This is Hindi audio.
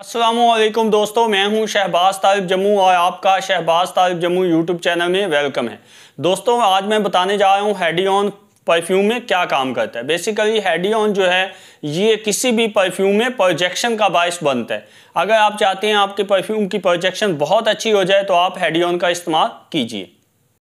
असलम दोस्तों मैं हूं शहबाज तालब जम्मू और आपका शहबाज तालब जम्मू यूट्यूब चैनल में वेलकम है दोस्तों आज मैं बताने जा रहा हूं ऑन परफ्यूम में क्या काम करता है बेसिकली ऑन जो है ये किसी भी परफ्यूम में प्रोजेक्शन का बायस बनता है अगर आप चाहते हैं आपके परफ्यूम की प्रोजेक्शन बहुत अच्छी हो जाए तो आप हेडियन का इस्तेमाल कीजिए